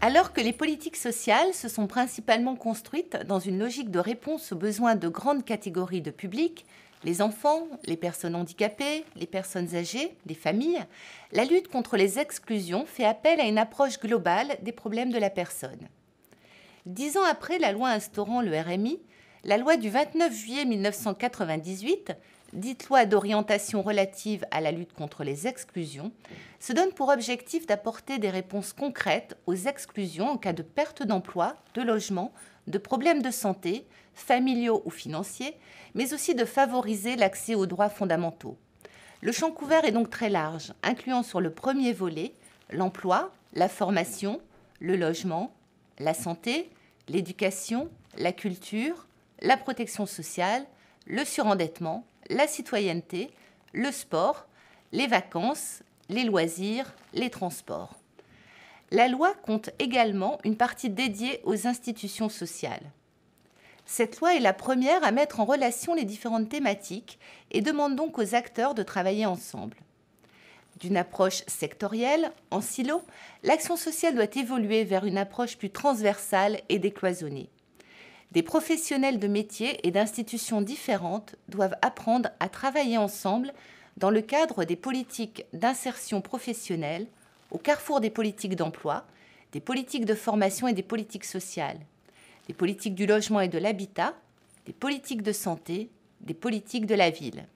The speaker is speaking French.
Alors que les politiques sociales se sont principalement construites dans une logique de réponse aux besoins de grandes catégories de publics, les enfants, les personnes handicapées, les personnes âgées, les familles, la lutte contre les exclusions fait appel à une approche globale des problèmes de la personne. Dix ans après la loi instaurant le RMI, la loi du 29 juillet 1998 dite loi d'orientation relative à la lutte contre les exclusions, se donne pour objectif d'apporter des réponses concrètes aux exclusions en cas de perte d'emploi, de logement, de problèmes de santé, familiaux ou financiers, mais aussi de favoriser l'accès aux droits fondamentaux. Le champ couvert est donc très large, incluant sur le premier volet l'emploi, la formation, le logement, la santé, l'éducation, la culture, la protection sociale, le surendettement, la citoyenneté, le sport, les vacances, les loisirs, les transports. La loi compte également une partie dédiée aux institutions sociales. Cette loi est la première à mettre en relation les différentes thématiques et demande donc aux acteurs de travailler ensemble. D'une approche sectorielle, en silo, l'action sociale doit évoluer vers une approche plus transversale et décloisonnée. Des professionnels de métiers et d'institutions différentes doivent apprendre à travailler ensemble dans le cadre des politiques d'insertion professionnelle, au carrefour des politiques d'emploi, des politiques de formation et des politiques sociales, des politiques du logement et de l'habitat, des politiques de santé, des politiques de la ville.